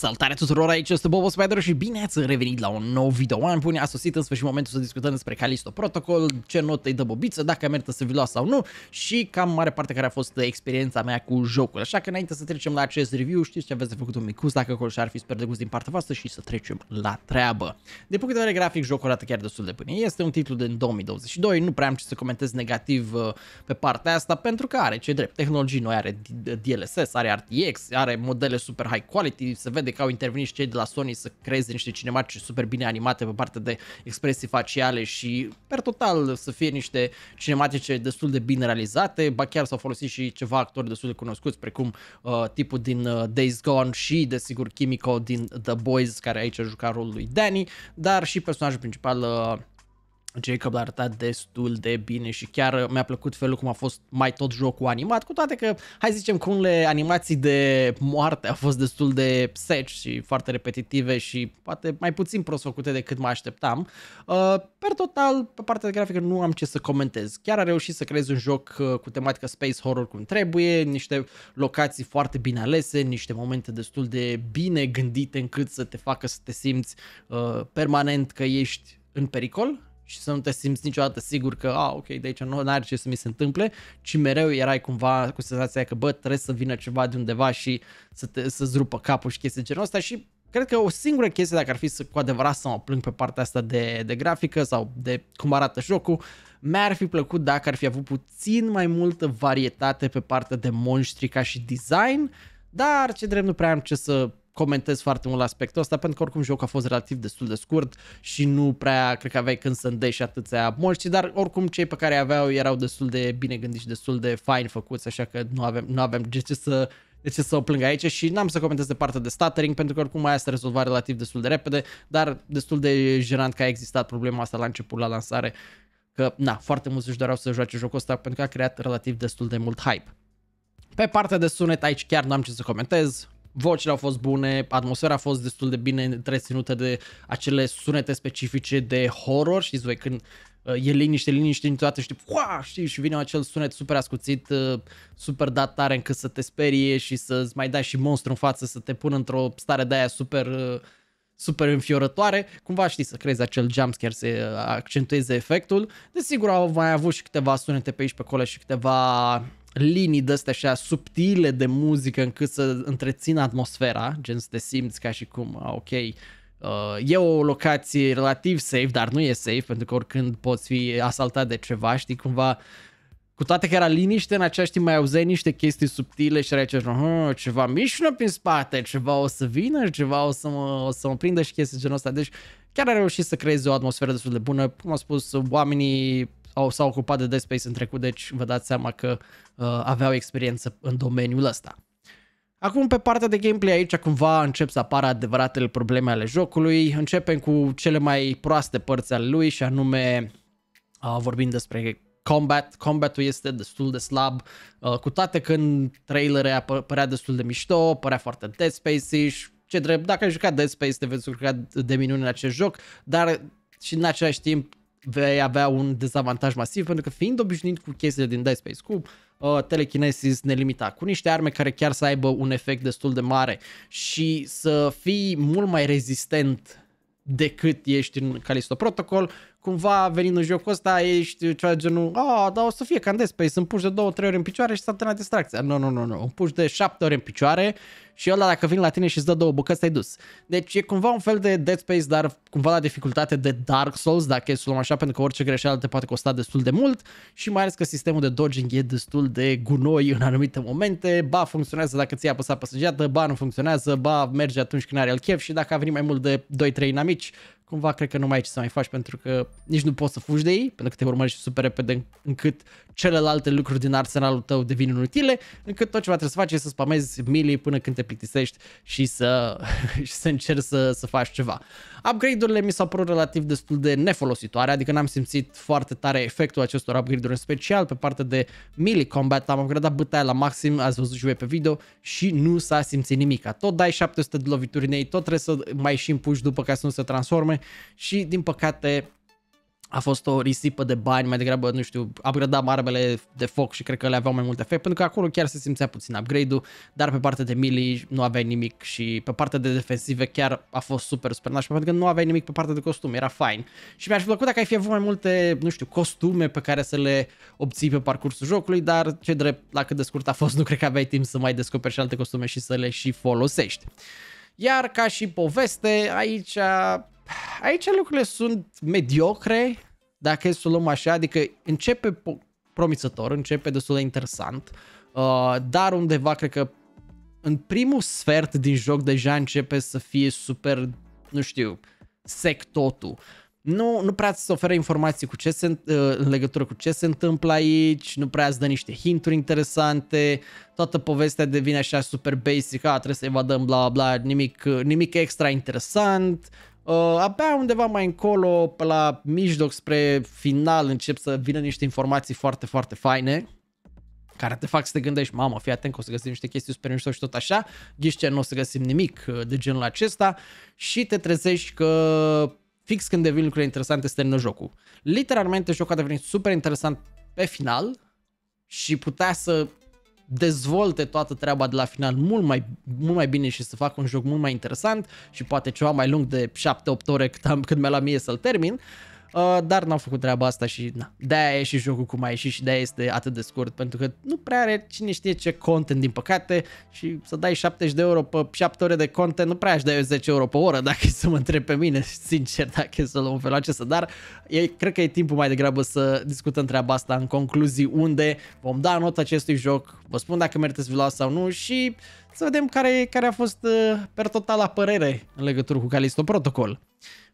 Salutare tuturor, aici este Bobo Spider și bine ați revenit la un nou video. Am pune a sosit în sfârșit momentul să discutăm despre Calisto Protocol, ce notă îi dă bobiță, dacă merită să vi lua sau nu și cam mare parte care a fost experiența mea cu jocul. Așa că înainte să trecem la acest review, știți ce aveți de făcut un micus, dacă acolo ar fi sper de gust din partea voastră și să trecem la treabă. De punct de vedere grafic, jocul arată chiar destul de bine. Este un titlu din 2022, nu prea am ce să comentez negativ uh, pe partea asta pentru că are ce drept. Tehnologii noi are DLSS, are RTX, are modele super high quality, se vede de că au intervenit și cei de la Sony să creeze niște cinematice super bine animate pe partea de expresii faciale și, per total, să fie niște cinematice destul de bine realizate. Ba chiar s-au folosit și ceva actori destul de cunoscuți, precum uh, tipul din uh, Days Gone și, desigur, Kimiko din The Boys, care aici a jucat rolul lui Danny, dar și personajul principal uh, Jacob a arătat destul de bine și chiar mi-a plăcut felul cum a fost mai tot jocul animat, cu toate că, hai să zicem, cu unele animații de moarte au fost destul de seci și foarte repetitive și poate mai puțin prost făcute decât mă așteptam. Uh, per total, pe partea de grafică nu am ce să comentez. Chiar a reușit să creez un joc uh, cu tematică space horror cum trebuie, niște locații foarte bine alese, niște momente destul de bine gândite încât să te facă să te simți uh, permanent că ești în pericol și să nu te simți niciodată sigur că, a, ah, ok, de aici nu are ce să mi se întâmple, ci mereu erai cumva cu senzația că, bă, trebuie să vină ceva de undeva și să te, să-ți rupă capul și chestii genul ăsta și cred că o singură chestie, dacă ar fi să, cu adevărat să mă plâng pe partea asta de, de grafică sau de cum arată jocul, mi-ar fi plăcut dacă ar fi avut puțin mai multă varietate pe partea de monștri ca și design, dar ce drept nu prea am ce să comentez foarte mult la aspectul ăsta, pentru că oricum jocul a fost relativ destul de scurt și nu prea cred că aveai când să îndești atâția morți, dar oricum cei pe care aveau erau destul de bine gândiți și destul de fain făcuți, așa că nu avem, nu avem de ce să de ce să o plâng aici și n-am să comentez de partea de stuttering pentru că oricum mai se rezolva relativ destul de repede, dar destul de jenant că a existat problema asta la început, la lansare, că na, foarte mulți își doreau să joace jocul ăsta pentru că a creat relativ destul de mult hype. Pe partea de sunet aici chiar n-am ce să comentez, vocile au fost bune, atmosfera a fost destul de bine întreținută de acele sunete specifice de horror, știți voi, când uh, e liniște, liniște, niciodată știi, uah, știi, și vine acel sunet super ascuțit, uh, super dat tare încât să te sperie și să-ți mai dai și monstru în față, să te pun într-o stare de aia super, uh, super înfiorătoare, cumva știi să creezi acel jumpscare, să accentueze efectul. Desigur au mai avut și câteva sunete pe aici pe acolo și câteva linii de astea așa subtile de muzică încât să întrețină atmosfera, gen să te simți ca și cum, ok, Uh, e o locație relativ safe, dar nu e safe, pentru că oricând poți fi asaltat de ceva, știi, cumva cu toate că era liniște, în același timp mai auzeai niște chestii subtile și erai ceva, ceva mișnă prin spate, ceva o să vină, ceva o să mă, o să mă prindă și chestii genul ăsta. Deci chiar a reușit să creeze o atmosferă destul de bună. Cum am spus, oamenii au, s-au ocupat de Dead Space în trecut, deci vă dați seama că uh, aveau experiență în domeniul ăsta. Acum pe partea de gameplay aici cumva încep să apară adevăratele probleme ale jocului. Începem cu cele mai proaste părți ale lui și anume uh, vorbim despre combat. Combatul este destul de slab, uh, cu toate că în trailere apă- părea destul de mișto, părea foarte Dead Space-ish. Ce drept, dacă ai jucat Dead Space te vezi urca de minune în acest joc, dar și în același timp vei avea un dezavantaj masiv pentru că fiind obișnuit cu chestiile din Dead Space, cu uh, telekinesis nelimitat, cu niște arme care chiar să aibă un efect destul de mare și să fii mult mai rezistent decât ești în Callisto Protocol cumva venind în jocul ăsta ești ceva genul, a, ah, dar o să fie candes, pe păi sunt puși de 2-3 ori în picioare și s-a terminat distracția. Nu, nu, nu, nu, un puș de 7 ori în picioare și ăla dacă vin la tine și îți dă două bucăți, ai dus. Deci e cumva un fel de Dead Space, dar cumva la dificultate de Dark Souls, dacă e să luăm așa, pentru că orice greșeală te poate costa destul de mult și mai ales că sistemul de dodging e destul de gunoi în anumite momente, ba funcționează dacă ți-ai apăsat pe ba nu funcționează, ba merge atunci când are el chef și dacă a venit mai mult de 2-3 inamici, cumva cred că nu mai ai ce să mai faci pentru că nici nu poți să fugi de ei, pentru că te urmărești super repede încât celelalte lucruri din arsenalul tău devin inutile, încât tot ce va trebui să faci este să spamezi milii până când te plictisești și să, și să încerci să, să faci ceva. Upgrade-urile mi s-au părut relativ destul de nefolositoare, adică n-am simțit foarte tare efectul acestor upgrade-uri, în special pe partea de melee combat, am upgradat bătaia la maxim, ați văzut și voi pe video și nu s-a simțit nimic. Tot dai 700 de lovituri în ei, tot trebuie să mai și împuși după ca să nu se transforme și din păcate a fost o risipă de bani, mai degrabă, nu știu, upgradam armele de foc și cred că le aveau mai mult efect, pentru că acolo chiar se simțea puțin upgrade-ul, dar pe partea de melee nu aveai nimic și pe partea de defensive chiar a fost super, super nașpa, pentru că nu aveai nimic pe partea de costume, era fine Și mi-aș fi plăcut dacă ai fi avut mai multe, nu știu, costume pe care să le obții pe parcursul jocului, dar ce drept, la cât de scurt a fost, nu cred că aveai timp să mai descoperi și alte costume și să le și folosești. Iar ca și poveste, aici aici lucrurile sunt mediocre, dacă e să luăm așa, adică începe promițător, începe destul de interesant, uh, dar undeva cred că în primul sfert din joc deja începe să fie super, nu știu, sec totul. Nu, nu prea să oferă informații cu ce se, uh, în legătură cu ce se întâmplă aici, nu prea îți dă niște hinturi interesante, toată povestea devine așa super basic, a, trebuie să evadăm bla bla, nimic, nimic extra interesant, uh, Uh, abia undeva mai încolo, pe la mijloc spre final, încep să vină niște informații foarte, foarte faine care te fac să te gândești, mamă, fii atent că o să găsim niște chestii super mișto și tot așa, ghiște nu o să găsim nimic uh, de genul acesta și te trezești că fix când devin lucruri interesante se termină jocul. Literalmente jocul a devenit super interesant pe final și putea să dezvolte toată treaba de la final mult mai, mult mai bine și să facă un joc mult mai interesant și poate ceva mai lung de 7-8 ore cât, am, cât mi-a la mie să-l termin. Uh, Uh, dar n-au făcut treaba asta și na, de-aia e și jocul cum a ieșit și de-aia este atât de scurt, pentru că nu prea are cine știe ce content, din păcate, și să dai 70 de euro pe 7 ore de content, nu prea aș dai 10 euro pe oră, dacă e să mă întreb pe mine, sincer, dacă e să luăm felul acesta, dar e, cred că e timpul mai degrabă să discutăm treaba asta în concluzii unde vom da notă acestui joc, vă spun dacă merită să vi luați sau nu și să vedem care, care a fost uh, per total la părere în legătură cu Calisto Protocol.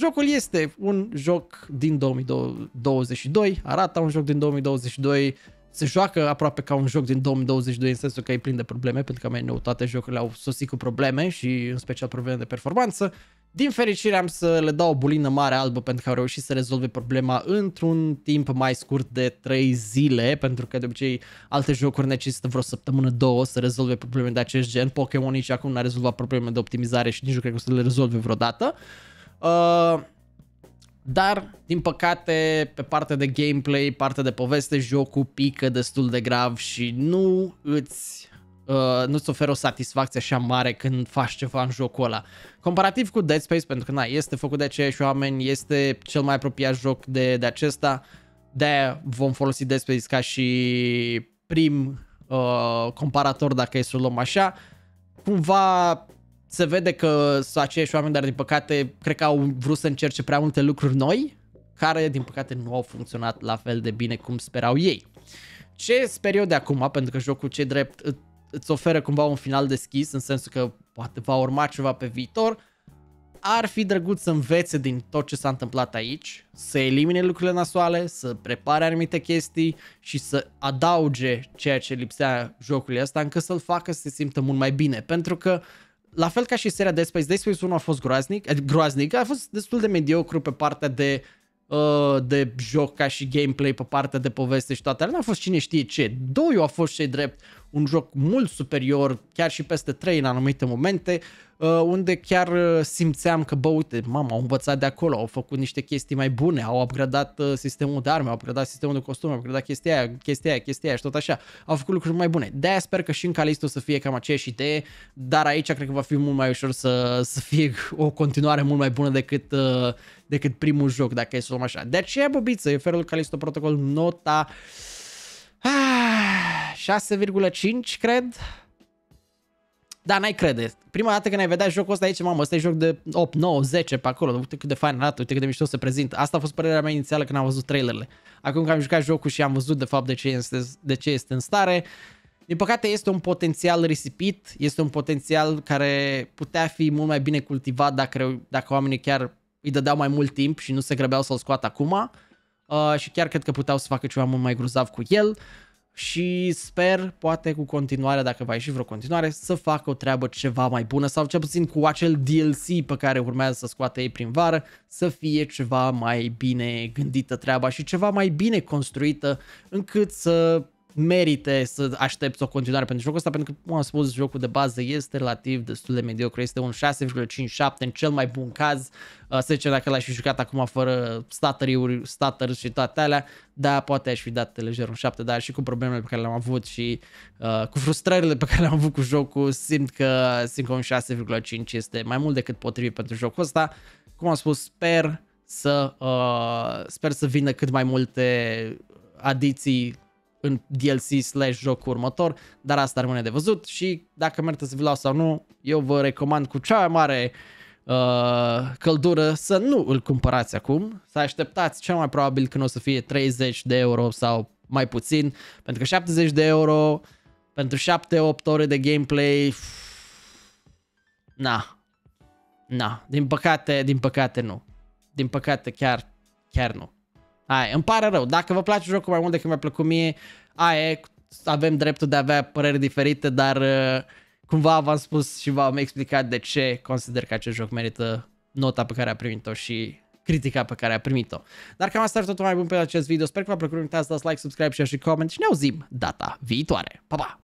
Jocul este un joc din 2022, arată un joc din 2022, se joacă aproape ca un joc din 2022 în sensul că e plin de probleme, pentru că mai nou toate jocurile au sosit cu probleme și în special probleme de performanță. Din fericire am să le dau o bulină mare albă pentru că au reușit să rezolve problema într-un timp mai scurt de 3 zile, pentru că de obicei alte jocuri necesită vreo săptămână, două să rezolve probleme de acest gen. Pokémon nici acum n-a rezolvat probleme de optimizare și nici nu cred că o să le rezolve vreodată. Uh, Uh, dar, din păcate, pe partea de gameplay, partea de poveste, jocul pică destul de grav și nu îți Uh, nu-ți oferă o satisfacție așa mare când faci ceva în jocul ăla. Comparativ cu Dead Space, pentru că na, este făcut de aceiași oameni, este cel mai apropiat joc de, de acesta, de vom folosi Dead Space ca și prim uh, comparator dacă e să luăm așa. Cumva se vede că sunt aceiași oameni, dar din păcate cred că au vrut să încerce prea multe lucruri noi, care din păcate nu au funcționat la fel de bine cum sperau ei. Ce sper eu de acum, pentru că jocul ce drept îți oferă cumva un final deschis, în sensul că poate va urma ceva pe viitor, ar fi drăguț să învețe din tot ce s-a întâmplat aici, să elimine lucrurile nasoale, să prepare anumite chestii și să adauge ceea ce lipsea jocului ăsta, încât să-l facă să se simtă mult mai bine, pentru că uh, la fel ca și seria Dead Space, Dead Space 1 a fost groaznic, eh, groaznic, a fost destul de mediocru pe partea de uh, de joc ca și gameplay pe partea de poveste și toate alea, n-a fost cine știe ce. 2 a fost cei drept un joc mult superior, chiar și peste 3 în anumite momente, uh, unde chiar uh, simțeam că, bă, uite, mama, au învățat de acolo, au făcut niște chestii mai bune, au upgradat uh, sistemul de arme, au upgradat sistemul de costume, au upgradat chestia aia, chestia aia, chestia aia și tot așa. Au făcut lucruri mai bune. de sper că și în Calisto să fie cam aceeași idee, dar aici cred că va fi mult mai ușor să, să fie o continuare mult mai bună decât, decât primul joc, dacă e să luăm așa. De aceea, băbiță, e felul Calisto Protocol nota... 6,5 cred. Da, n-ai crede. Prima dată când ai vedea jocul ăsta aici, mamă, ăsta e joc de 8, 9, 10 pe acolo. Uite cât de fain arată, uite cât de mișto se prezintă. Asta a fost părerea mea inițială când am văzut trailerele. Acum că am jucat jocul și am văzut de fapt de ce este, de ce este în stare, din păcate este un potențial risipit, este un potențial care putea fi mult mai bine cultivat dacă, dacă oamenii chiar îi dădeau mai mult timp și nu se grăbeau să-l scoată acum. Uh, și chiar cred că puteau să facă ceva mult mai gruzav cu el. Uh, și sper, poate cu continuare dacă va ieși vreo continuare, să facă o treabă ceva mai bună sau cel puțin cu acel DLC pe care urmează să scoate ei prin vară, să fie ceva mai bine gândită treaba și ceva mai bine construită încât să merite să aștepți o continuare pentru jocul ăsta, pentru că, cum am spus, jocul de bază este relativ destul de mediocru, este un 6,57 în cel mai bun caz, uh, să zicem dacă l-aș fi jucat acum fără stutter-uri, stutter și toate alea, da poate aș fi dat lejer un 7, dar și cu problemele pe care le-am avut și uh, cu frustrările pe care le-am avut cu jocul, simt că, simt că un 6,5 este mai mult decât potrivit pentru jocul ăsta. Cum am spus, sper să uh, sper să vină cât mai multe adiții în DLC slash jocul următor, dar asta rămâne de văzut și dacă merită să vi luați sau nu, eu vă recomand cu cea mai mare uh, căldură să nu îl cumpărați acum, să așteptați cel mai probabil când o să fie 30 de euro sau mai puțin, pentru că 70 de euro pentru 7-8 ore de gameplay, na, na, din păcate, din păcate nu, din păcate chiar, chiar nu. Aia, îmi pare rău. Dacă vă place jocul mai mult decât mi-a plăcut mie, aia avem dreptul de a avea păreri diferite, dar uh, cumva v-am spus și v-am explicat de ce consider că acest joc merită nota pe care a primit-o și critica pe care a primit-o. Dar cam asta ar totul mai bun pe acest video. Sper că v-a plăcut. Nu uitați să dați like, subscribe, share și comment și ne auzim data viitoare. Pa, pa!